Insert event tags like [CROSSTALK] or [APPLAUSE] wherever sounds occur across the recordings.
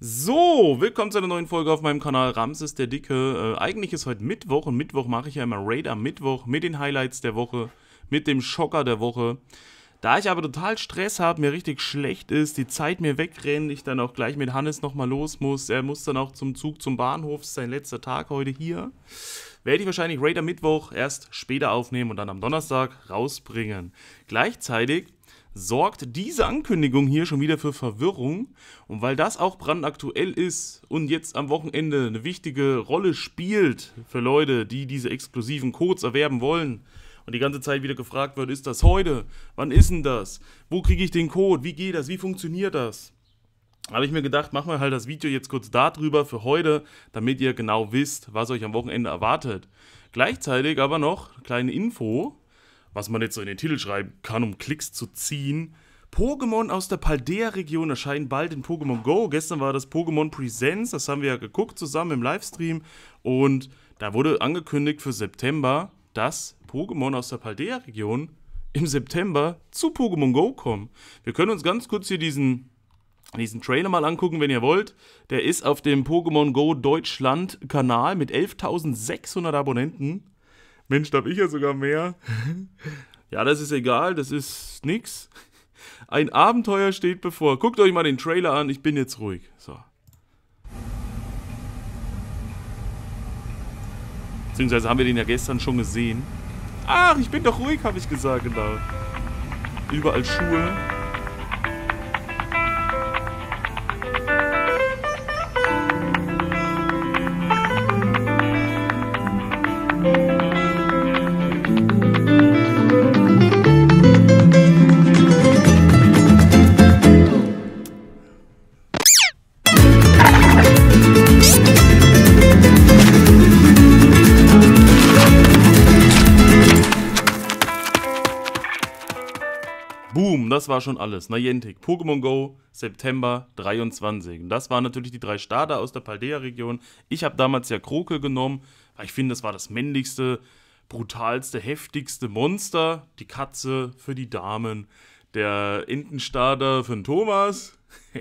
So, willkommen zu einer neuen Folge auf meinem Kanal Ramses der Dicke. Äh, eigentlich ist heute Mittwoch und Mittwoch mache ich ja immer Raid am Mittwoch mit den Highlights der Woche, mit dem Schocker der Woche. Da ich aber total Stress habe, mir richtig schlecht ist, die Zeit mir wegrennt, ich dann auch gleich mit Hannes nochmal los muss. Er muss dann auch zum Zug zum Bahnhof, ist sein letzter Tag heute hier. Werde ich wahrscheinlich Raid am Mittwoch erst später aufnehmen und dann am Donnerstag rausbringen. Gleichzeitig sorgt diese Ankündigung hier schon wieder für Verwirrung. Und weil das auch brandaktuell ist und jetzt am Wochenende eine wichtige Rolle spielt für Leute, die diese exklusiven Codes erwerben wollen und die ganze Zeit wieder gefragt wird, ist das heute? Wann ist denn das? Wo kriege ich den Code? Wie geht das? Wie funktioniert das? Habe ich mir gedacht, machen wir halt das Video jetzt kurz darüber für heute, damit ihr genau wisst, was euch am Wochenende erwartet. Gleichzeitig aber noch kleine Info, was man jetzt so in den Titel schreiben kann, um Klicks zu ziehen. Pokémon aus der Paldea-Region erscheinen bald in Pokémon Go. Gestern war das Pokémon Presents, das haben wir ja geguckt zusammen im Livestream. Und da wurde angekündigt für September, dass Pokémon aus der Paldea-Region im September zu Pokémon Go kommen. Wir können uns ganz kurz hier diesen, diesen Trailer mal angucken, wenn ihr wollt. Der ist auf dem Pokémon Go Deutschland-Kanal mit 11.600 Abonnenten. Mensch, da habe ich ja sogar mehr. ja, das ist egal, das ist nix. Ein Abenteuer steht bevor. Guckt euch mal den Trailer an, ich bin jetzt ruhig. So. Beziehungsweise haben wir den ja gestern schon gesehen. Ach, ich bin doch ruhig, habe ich gesagt, genau. Überall Schuhe. Boom, das war schon alles. Niantic, Pokémon Go, September 23. das waren natürlich die drei Starter aus der Paldea-Region. Ich habe damals ja Krokel genommen, weil ich finde, das war das männlichste, brutalste, heftigste Monster. Die Katze für die Damen, der Entenstarter für den Thomas. [LAUGHS]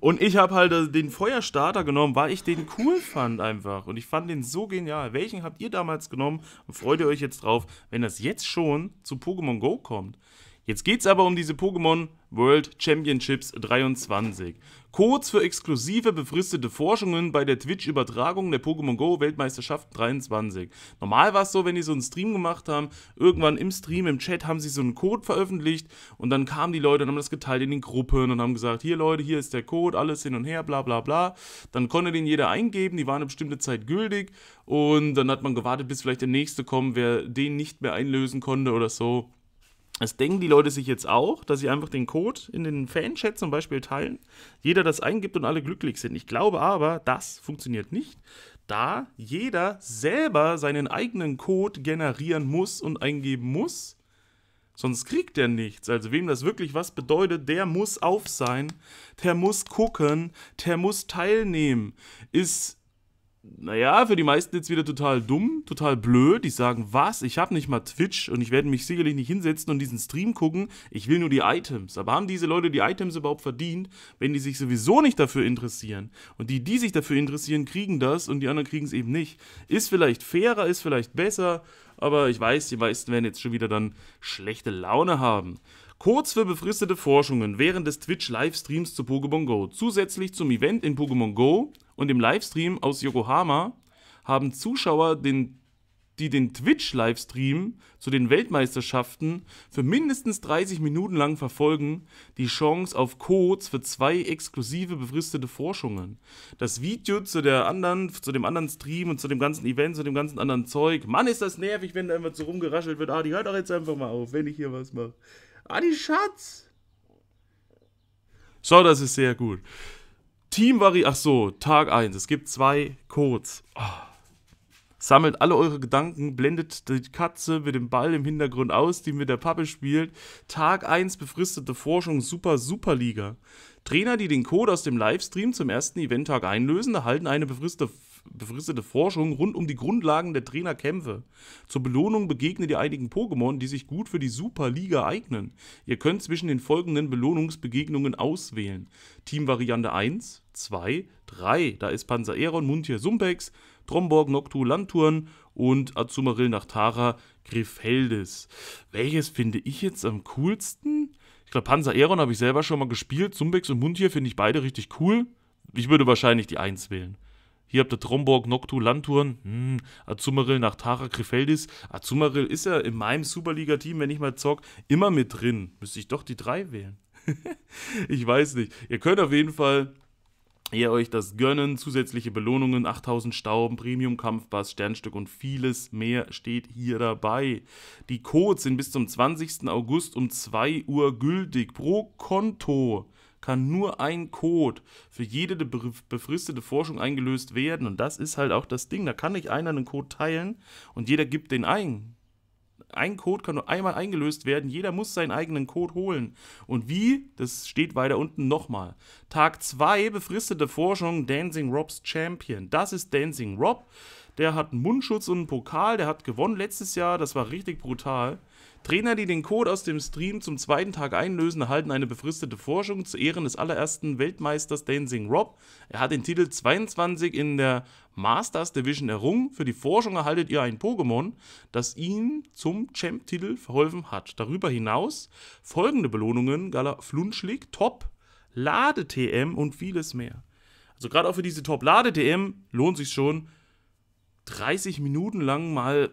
und ich habe halt äh, den Feuerstarter genommen, weil ich den cool fand einfach. Und ich fand den so genial. Welchen habt ihr damals genommen? Und freut ihr euch jetzt drauf, wenn das jetzt schon zu Pokémon Go kommt? Jetzt geht es aber um diese Pokémon World Championships 23. Codes für exklusive befristete Forschungen bei der Twitch-Übertragung der Pokémon Go Weltmeisterschaft 23. Normal war es so, wenn die so einen Stream gemacht haben, irgendwann im Stream, im Chat haben sie so einen Code veröffentlicht und dann kamen die Leute und haben das geteilt in den Gruppen und haben gesagt, hier Leute, hier ist der Code, alles hin und her, bla bla bla. Dann konnte den jeder eingeben, die waren eine bestimmte Zeit gültig und dann hat man gewartet, bis vielleicht der nächste kommt, wer den nicht mehr einlösen konnte oder so. Das denken die Leute sich jetzt auch, dass sie einfach den Code in den Fan-Chat zum Beispiel teilen, jeder das eingibt und alle glücklich sind. Ich glaube aber, das funktioniert nicht, da jeder selber seinen eigenen Code generieren muss und eingeben muss. Sonst kriegt er nichts. Also wem das wirklich was bedeutet, der muss auf sein, der muss gucken, der muss teilnehmen. Ist naja, für die meisten jetzt wieder total dumm, total blöd. Die sagen, was? Ich habe nicht mal Twitch und ich werde mich sicherlich nicht hinsetzen und diesen Stream gucken. Ich will nur die Items. Aber haben diese Leute die Items überhaupt verdient, wenn die sich sowieso nicht dafür interessieren? Und die, die sich dafür interessieren, kriegen das und die anderen kriegen es eben nicht. Ist vielleicht fairer, ist vielleicht besser, aber ich weiß, die meisten werden jetzt schon wieder dann schlechte Laune haben. Kurz für befristete Forschungen während des Twitch-Livestreams zu Pokémon Go. Zusätzlich zum Event in Pokémon Go und dem Livestream aus Yokohama haben Zuschauer, den, die den Twitch-Livestream zu den Weltmeisterschaften für mindestens 30 Minuten lang verfolgen, die Chance auf Codes für zwei exklusive befristete Forschungen. Das Video zu, der anderen, zu dem anderen Stream und zu dem ganzen Event, zu dem ganzen anderen Zeug. Mann, ist das nervig, wenn da immer so rumgeraschelt wird. Ah, die hört doch jetzt einfach mal auf, wenn ich hier was mache. Adi Schatz. So, das ist sehr gut. Teamvari, ach so, Tag 1. Es gibt zwei Codes. Oh. Sammelt alle eure Gedanken, blendet die Katze mit dem Ball im Hintergrund aus, die mit der Pappe spielt. Tag 1 befristete Forschung Super Superliga. Trainer, die den Code aus dem Livestream zum ersten Eventtag einlösen, erhalten eine befristete befristete Forschung rund um die Grundlagen der Trainerkämpfe. Zur Belohnung begegnet ihr einigen Pokémon, die sich gut für die Superliga eignen. Ihr könnt zwischen den folgenden Belohnungsbegegnungen auswählen. Teamvariante 1, 2, 3. Da ist Panzer Panzereron, Muntier, Sumpex, Tromborg, Noctu, Landturn und Azumarill, Nachtara, Griffeldes. Welches finde ich jetzt am coolsten? Ich glaube, Panzer Panzereron habe ich selber schon mal gespielt. Sumpex und Muntier finde ich beide richtig cool. Ich würde wahrscheinlich die 1 wählen. Hier habt ihr Tromborg, Noctu, Landtouren, hm, Azumarill nach Tara Krefeldis. Azumarill ist ja in meinem Superliga-Team, wenn ich mal zock, immer mit drin. Müsste ich doch die drei wählen. [LAUGHS] ich weiß nicht. Ihr könnt auf jeden Fall ihr euch das gönnen. Zusätzliche Belohnungen, 8000 Stauben, Premium Kampfbass, Sternstück und vieles mehr steht hier dabei. Die Codes sind bis zum 20. August um 2 Uhr gültig pro Konto kann nur ein Code für jede befristete Forschung eingelöst werden. Und das ist halt auch das Ding. Da kann nicht einer einen Code teilen und jeder gibt den ein. Ein Code kann nur einmal eingelöst werden. Jeder muss seinen eigenen Code holen. Und wie? Das steht weiter unten nochmal. Tag 2 befristete Forschung Dancing Robs Champion. Das ist Dancing Rob. Der hat einen Mundschutz und einen Pokal. Der hat gewonnen letztes Jahr. Das war richtig brutal. Trainer, die den Code aus dem Stream zum zweiten Tag einlösen, erhalten eine befristete Forschung zu Ehren des allerersten Weltmeisters Dancing Rob. Er hat den Titel 22 in der Masters Division errungen. Für die Forschung erhaltet ihr ein Pokémon, das ihm zum Champ-Titel verholfen hat. Darüber hinaus folgende Belohnungen: Gala Flunschlick, Top, Lade-TM und vieles mehr. Also, gerade auch für diese Top-Lade-TM lohnt sich schon, 30 Minuten lang mal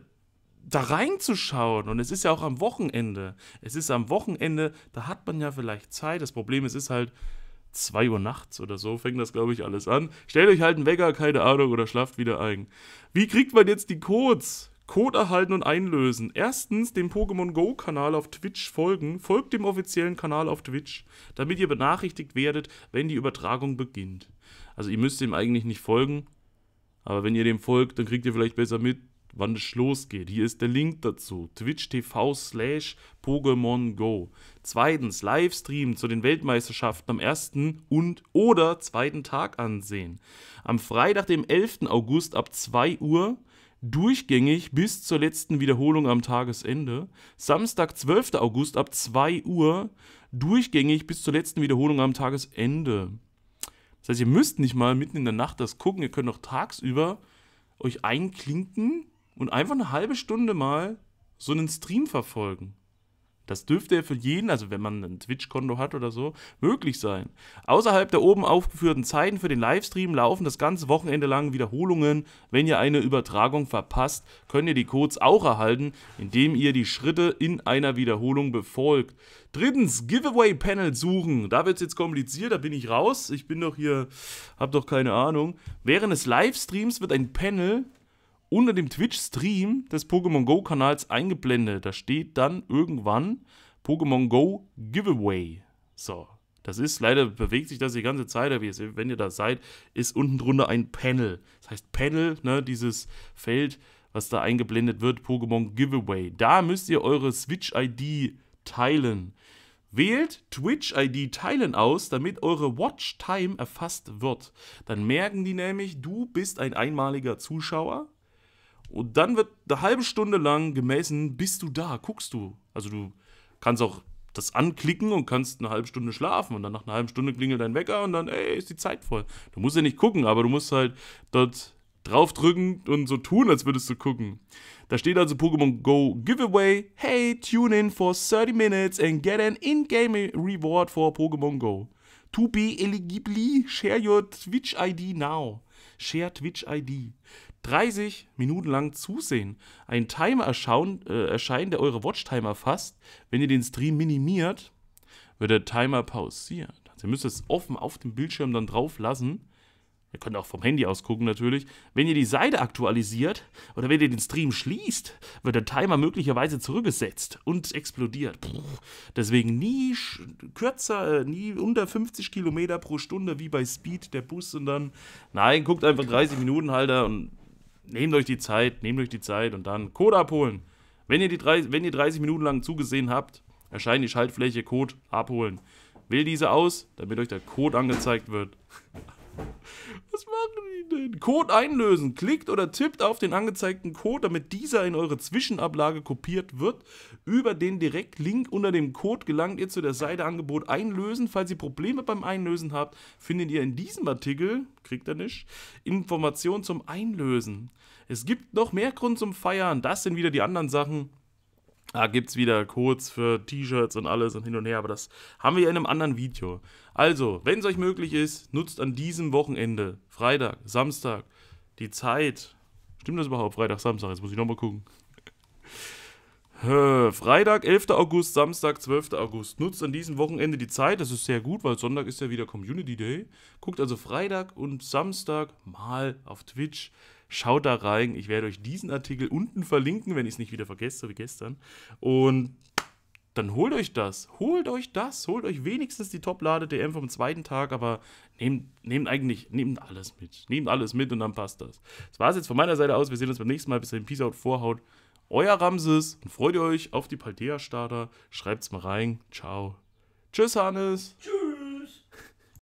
da reinzuschauen. Und es ist ja auch am Wochenende. Es ist am Wochenende, da hat man ja vielleicht Zeit. Das Problem ist, es ist halt 2 Uhr nachts oder so, fängt das, glaube ich, alles an. Stellt euch halt einen Wecker, keine Ahnung, oder schlaft wieder ein. Wie kriegt man jetzt die Codes? Code erhalten und einlösen. Erstens dem Pokémon Go-Kanal auf Twitch folgen. Folgt dem offiziellen Kanal auf Twitch, damit ihr benachrichtigt werdet, wenn die Übertragung beginnt. Also ihr müsst dem eigentlich nicht folgen, aber wenn ihr dem folgt, dann kriegt ihr vielleicht besser mit, wann es losgeht. Hier ist der Link dazu. twitch.tv slash Pokémon Go. Zweitens, Livestream zu den Weltmeisterschaften am ersten und oder zweiten Tag ansehen. Am Freitag, dem 11. August ab 2 Uhr durchgängig bis zur letzten Wiederholung am Tagesende. Samstag, 12. August ab 2 Uhr durchgängig bis zur letzten Wiederholung am Tagesende. Das heißt, ihr müsst nicht mal mitten in der Nacht das gucken, ihr könnt auch tagsüber euch einklinken und einfach eine halbe Stunde mal so einen Stream verfolgen. Das dürfte ja für jeden, also wenn man ein Twitch-Konto hat oder so, möglich sein. Außerhalb der oben aufgeführten Zeiten für den Livestream laufen das ganze Wochenende lang Wiederholungen. Wenn ihr eine Übertragung verpasst, könnt ihr die Codes auch erhalten, indem ihr die Schritte in einer Wiederholung befolgt. Drittens, Giveaway-Panel suchen. Da wird es jetzt kompliziert, da bin ich raus. Ich bin doch hier, hab doch keine Ahnung. Während des Livestreams wird ein Panel unter dem Twitch-Stream des Pokémon Go-Kanals eingeblendet. Da steht dann irgendwann Pokémon Go Giveaway. So, das ist, leider bewegt sich das die ganze Zeit, aber wenn ihr da seid, ist unten drunter ein Panel. Das heißt Panel, ne, dieses Feld, was da eingeblendet wird, Pokémon Giveaway. Da müsst ihr eure Switch-ID teilen. Wählt Twitch-ID teilen aus, damit eure Watch-Time erfasst wird. Dann merken die nämlich, du bist ein einmaliger Zuschauer und dann wird eine halbe Stunde lang gemessen, bist du da, guckst du. Also du kannst auch das anklicken und kannst eine halbe Stunde schlafen und dann nach einer halben Stunde klingelt dein Wecker und dann, ey, ist die Zeit voll. Du musst ja nicht gucken, aber du musst halt dort draufdrücken und so tun, als würdest du gucken. Da steht also Pokémon Go Giveaway. Hey, tune in for 30 minutes and get an in-game reward for Pokémon Go. To be eligibly, share your Twitch ID now. Share Twitch ID. 30 Minuten lang zusehen. Ein Timer erschauen, äh, erscheint, der eure Watchtimer fasst. Wenn ihr den Stream minimiert, wird der Timer pausiert. Also ihr müsst es offen auf dem Bildschirm dann drauf lassen. Ihr könnt auch vom Handy aus gucken natürlich. Wenn ihr die Seite aktualisiert oder wenn ihr den Stream schließt, wird der Timer möglicherweise zurückgesetzt und explodiert. Puh. Deswegen nie kürzer, äh, nie unter 50 Kilometer pro Stunde wie bei Speed der Bus und dann. Nein, guckt einfach 30 Minuten Halter und nehmt euch die Zeit, nehmt euch die Zeit und dann Code abholen. Wenn ihr, die 30, wenn ihr 30 Minuten lang zugesehen habt, erscheint die Schaltfläche Code abholen. Wählt diese aus, damit euch der Code angezeigt wird. Was machen die denn? Code einlösen. Klickt oder tippt auf den angezeigten Code, damit dieser in eure Zwischenablage kopiert wird. Über den Direktlink unter dem Code gelangt ihr zu der Seite Angebot einlösen. Falls ihr Probleme beim Einlösen habt, findet ihr in diesem Artikel, kriegt er nicht, Informationen zum Einlösen. Es gibt noch mehr Grund zum Feiern. Das sind wieder die anderen Sachen da ah, gibt es wieder Codes für T-Shirts und alles und hin und her, aber das haben wir ja in einem anderen Video. Also, wenn es euch möglich ist, nutzt an diesem Wochenende, Freitag, Samstag, die Zeit. Stimmt das überhaupt? Freitag, Samstag, jetzt muss ich nochmal gucken. Freitag, 11. August, Samstag, 12. August. Nutzt an diesem Wochenende die Zeit. Das ist sehr gut, weil Sonntag ist ja wieder Community Day. Guckt also Freitag und Samstag mal auf Twitch Schaut da rein. Ich werde euch diesen Artikel unten verlinken, wenn ich es nicht wieder vergesse, so wie gestern. Und dann holt euch das. Holt euch das. Holt euch wenigstens die Top-Lade-DM vom zweiten Tag, aber nehmt, nehmt eigentlich, nehmt alles mit. Nehmt alles mit und dann passt das. Das war es jetzt von meiner Seite aus. Wir sehen uns beim nächsten Mal. Bis dahin, Peace out, Vorhaut. Euer Ramses und freut euch auf die Paldea-Starter. Schreibt's mal rein. Ciao. Tschüss, Hannes. Tschüss.